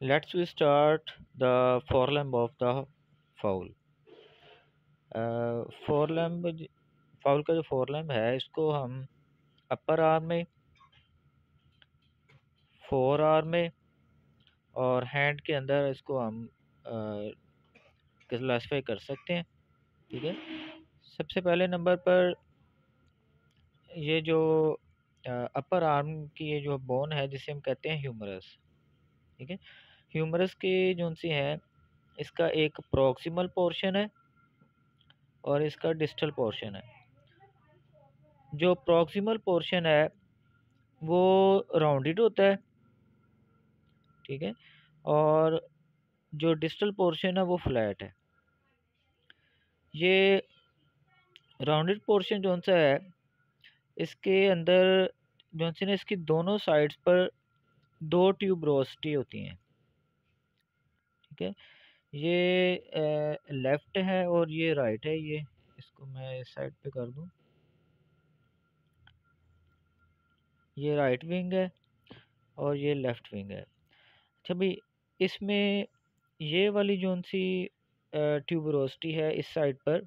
let's we start the forelimb of the fowl forelimb uh, fowl का जो forelimb है इसको हम अपर आर में फोर आर में और हैंड के अंदर इसको हम क्लासीफाई uh, कर सकते हैं ठीक है सबसे पहले नंबर पर ये जो अपर uh, आर्म की ये जो बोन है जिसे हम कहते हैं ह्यूमरस ठीक है ह्यूमरस के जो सी हैं इसका एक प्रॉक्सिमल पोर्शन है और इसका डिस्टल पोर्शन है जो प्रॉक्सिमल पोर्शन है वो राउंडेड होता है ठीक है और जो डिस्टल पोर्शन है वो फ्लैट है ये राउंडेड पोर्शन जो सा है इसके अंदर जो सी ना इसकी दोनों साइड्स पर दो ट्यूब रोस्टी होती हैं ठीक है ये लेफ़्ट है और ये राइट है ये इसको मैं इस साइड पे कर दूँ ये राइट विंग है और ये लेफ़्ट विंग है अच्छा भाई इसमें ये वाली जोन सी ट्यूबरोसिटी है इस साइड पर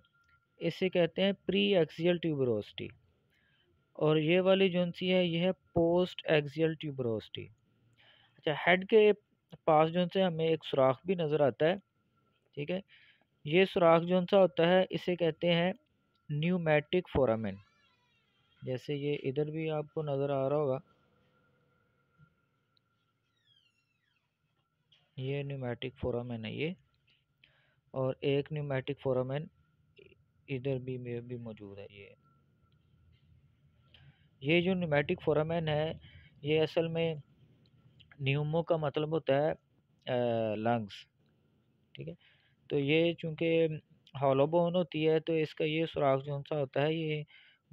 इसे कहते हैं प्री एक्सियल ट्यूबरोसिटी और ये वाली जौन सी है यह है पोस्ट एक्सियल ट्यूबरोसिटी अच्छा हेड के पास जो से हमें एक सुराख भी नज़र आता है ठीक है ये सुराख जो सा होता है इसे कहते हैं न्यूमेटिक फोरामिन जैसे ये इधर भी आपको नज़र आ रहा होगा ये न्यूमेटिक फोरामिन है ये और एक न्यूमेटिक फोरामिन इधर भी में भी मौजूद है ये ये जो न्यूमेटिक फोरामिन है ये असल में न्यूमो का मतलब होता है लंग्स ठीक है तो ये चूँकि हॉलो बोन होती है तो इसका ये सुराख जो सा होता है ये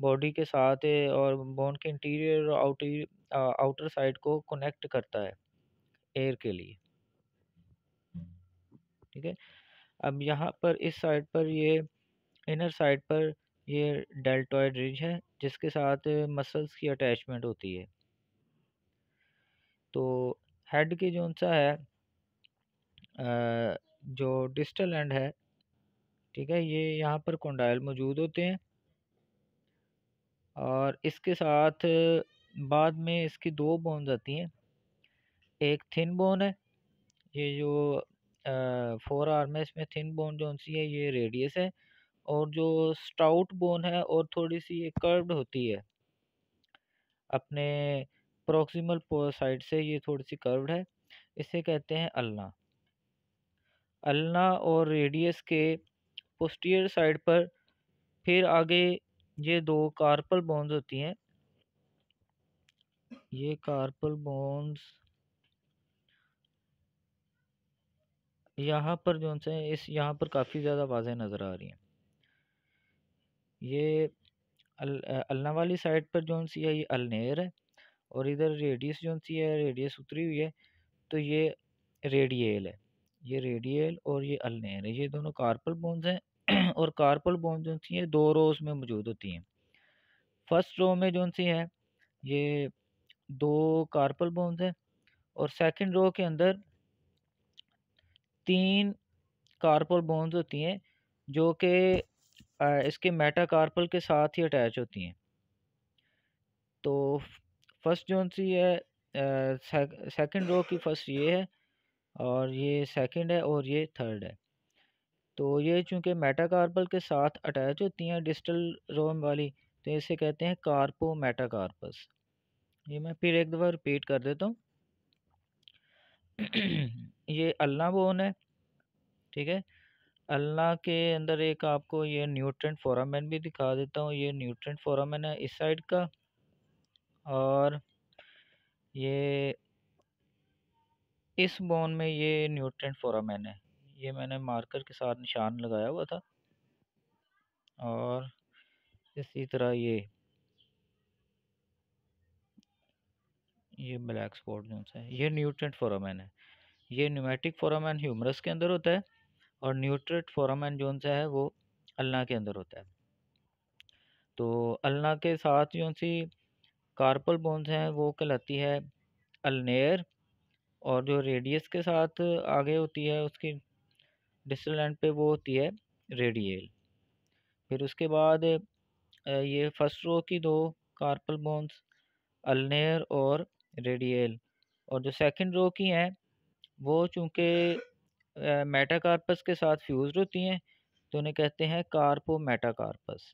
बॉडी के साथ और बोन के इंटीरियर और आउटर आउटर साइड को कनेक्ट करता है एयर के लिए ठीक है अब यहाँ पर इस साइड पर ये इनर साइड पर ये डेल्टॉयड रिज है जिसके साथ मसल्स की अटैचमेंट होती है तो हेड की जो सा है जो डिस्टल एंड है ठीक है ये यहाँ पर कोंडाइल मौजूद होते हैं और इसके साथ बाद में इसकी दो बोन्स आती हैं एक थिन बोन है ये जो फोर आर्म है इसमें थिन बोन जो सी है ये रेडियस है और जो स्टाउट बोन है और थोड़ी सी ये कर्व्ड होती है अपने प्रोक्सीमल साइड से ये थोड़ी सी कर्व्ड है इसे कहते हैं अलना अलना और रेडियस के पोस्टियर साइड पर फिर आगे ये दो कार्पल बोन्स होती हैं ये कार्पल बोन्स यहाँ पर जो है इस यहाँ पर काफ़ी ज़्यादा वाजें नज़र आ रही हैं ये अल, अलना वाली साइड पर जो सी है ये अलनेर है और इधर रेडियस जो सी है रेडियस उतरी हुई है तो ये रेडियल है ये रेडियल और ये अलनेर है ये दोनों कार्पल बोन्स हैं और कार्पल बोन जो सी दो रोज में मौजूद होती हैं फर्स्ट रो में जो सी है ये दो कार्पल बोन्स हैं और सेकंड रो के अंदर तीन कार्पल बोन्स होती हैं जो कि इसके मेटा कार्पल के साथ ही अटैच होती हैं तो फर्स्ट जोन सी है सेकंड रो की फर्स्ट ये है और ये सेकंड है और ये थर्ड है तो ये चूँकि मेटाकार्पल के साथ अटैच होती हैं डिजिटल रोम वाली तो इसे कहते हैं कार्पो मेटाकार्पस ये मैं फिर एक दफ़ा रिपीट कर देता हूँ ये अल्ला बोन है ठीक है अल्ला के अंदर एक आपको ये न्यूट्रेंट फोरामैन भी दिखा देता हूँ ये न्यूट्रेंट फोरामैन है इस साइड का और ये इस बोन में ये न्यूट्रेंट फोरामैन है ये मैंने मार्कर के साथ निशान लगाया हुआ था और इसी तरह ये ये ब्लैक स्पॉट जो है ये न्यूट्रेंट फोरामैन है ये न्यूमेटिक फोरामैन ह्यूमरस के अंदर होता है और न्यूट्रेट फोरामैन जोन सा है वो अल्ना के अंदर होता है तो अल्ना के साथ जो सी कार्पल बोन्स हैं वो कहलाती है अलनेर और जो रेडियस के साथ आगे होती है उसकी डिस्टल एंड पे वो होती है रेडियल फिर उसके बाद ये फर्स्ट रो की दो कार्पल बोन्स अलनेर और रेडियल और जो सेकंड रो की हैं वो चूँकि मेटाकार्पस के साथ फ्यूज होती हैं तो उन्हें कहते हैं कार्पो मेटाकार्पस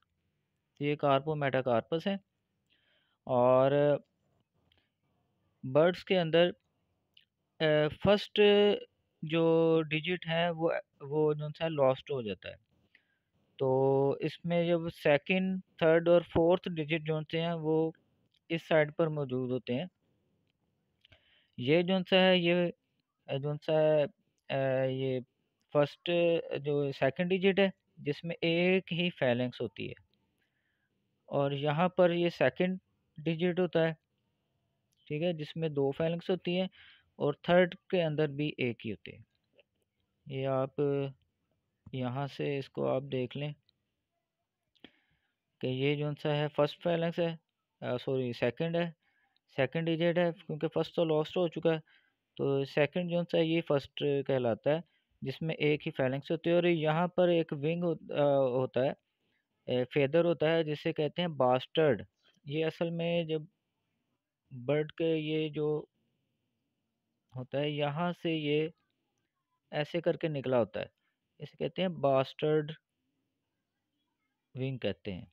तो ये कार्पो मेटाकार्पस है और बर्ड्स के अंदर फर्स्ट जो डिजिट है वो वो जो है लॉस्ट हो जाता है तो इसमें जब सेकंड थर्ड और फोर्थ डिजिट जो होते हैं वो इस साइड पर मौजूद होते हैं ये जो सा है ये जो सा है ये फर्स्ट जो सेकंड डिजिट है जिसमें एक ही फैलेंस होती है और यहाँ पर ये सेकंड डिजिट होता है ठीक है जिसमें दो फैलिंग्स होती हैं और थर्ड के अंदर भी एक ही होती है ये आप यहाँ से इसको आप देख लें कि ये जो सा है फर्स्ट फैलेंस है सॉरी सेकंड है सेकंड डिजिट है क्योंकि फर्स्ट तो लॉस्ट हो चुका है तो सेकंड जो सा ये फर्स्ट कहलाता है जिसमें एक ही फैलेंस होती है और यहाँ पर एक विंग हो, आ, होता है फेदर होता है जिसे कहते हैं बास्टर्ड ये असल में जब बर्ड के ये जो होता है यहाँ से ये ऐसे करके निकला होता है इसे कहते हैं बास्टर्ड विंग कहते हैं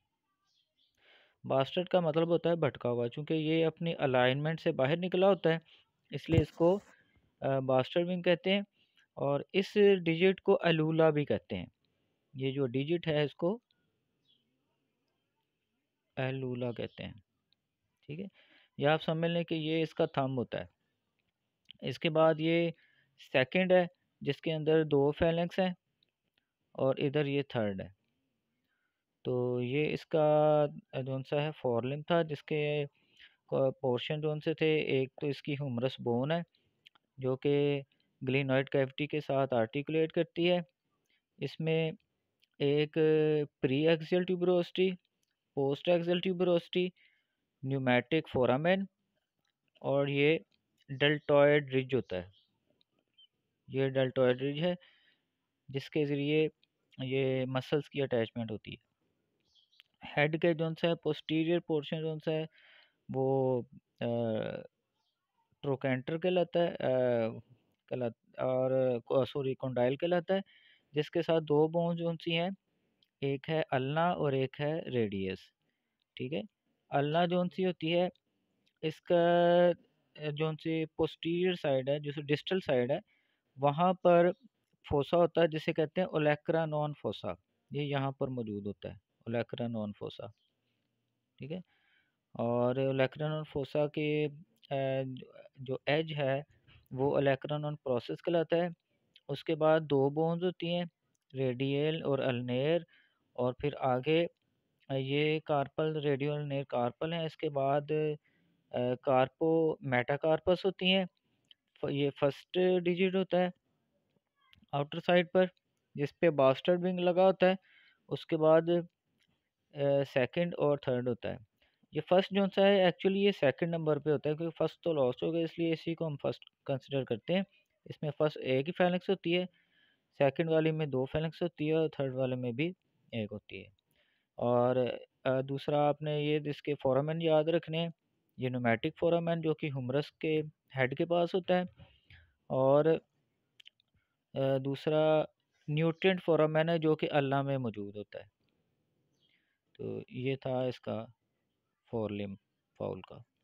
बास्टर्ड का मतलब होता है भटका हुआ चूँकि ये अपनी अलाइनमेंट से बाहर निकला होता है इसलिए इसको बास्टर्ड विंग कहते हैं और इस डिजिट को अलूला भी कहते हैं ये जो डिजिट है इसको एलूला कहते हैं ठीक है यह आप समझ लें कि ये इसका थम होता है इसके बाद ये सेकंड है जिसके अंदर दो फैलेंक्स हैं और इधर ये थर्ड है तो ये इसका जौन सा है फॉरलिम था जिसके पोर्शन जौन से थे एक तो इसकी हमरस बोन है जो कि ग्लिनॉइड कैविटी के साथ आर्टिकुलेट करती है इसमें एक pre axial tuberosity post axial tuberosity pneumatic foramen और ये डेल्टॉयड रिज होता है ये डेल्टॉयड रिज है जिसके ज़रिए ये मसल्स की अटैचमेंट होती है हेड के जो सा है पोस्टीरियर पोर्शन जो सा है वो ट्रोकेंटर कहलाता है कहलाता और सॉरी कोंडाइल कहलाता है जिसके साथ दो बोन जो सी हैं एक है अल्ना और एक है रेडियस ठीक है अल्ना जोन सी होती है इसका जो सी पोस्टीरियर साइड है जो डिस्टल साइड है वहाँ पर फोसा होता है जिसे कहते हैं ओलेक्रा नॉन फोसा ये यहाँ पर मौजूद होता है ओलेक्रा नॉन फोसा ठीक है और ओलेक्रा नॉन फोसा के जो एज है वो ओलेक्रा नॉन प्रोसेस कहलाता है उसके बाद दो बोन्स होती हैं रेडियल और अलनेर और फिर आगे ये कार्पल रेडियल नेर कार्पल हैं इसके बाद कार्पो मेटाकार्पस होती हैं ये फर्स्ट डिजिट होता है आउटर साइड पर जिस पे बास्टर्ड विंग लगा होता है उसके बाद सेकंड और थर्ड होता है ये फर्स्ट जो सा है एक्चुअली ये सेकंड नंबर पे होता है क्योंकि फर्स्ट तो लॉस्ट हो गया इसलिए इसी को हम फर्स्ट कंसिडर करते हैं इसमें फर्स्ट एक ही फैलेंस होती है सेकंड वाले में दो फैलेंस होती है और थर्ड वाले में भी एक होती है और दूसरा आपने ये इसके फॉरमैन याद रखने हैं ये नोमेटिक फॉरमैन जो कि हमरस के हेड के पास होता है और दूसरा न्यूट्रिएंट फॉरमैन है जो कि अल्लाह में मौजूद होता है तो ये था इसका लिम फाउल का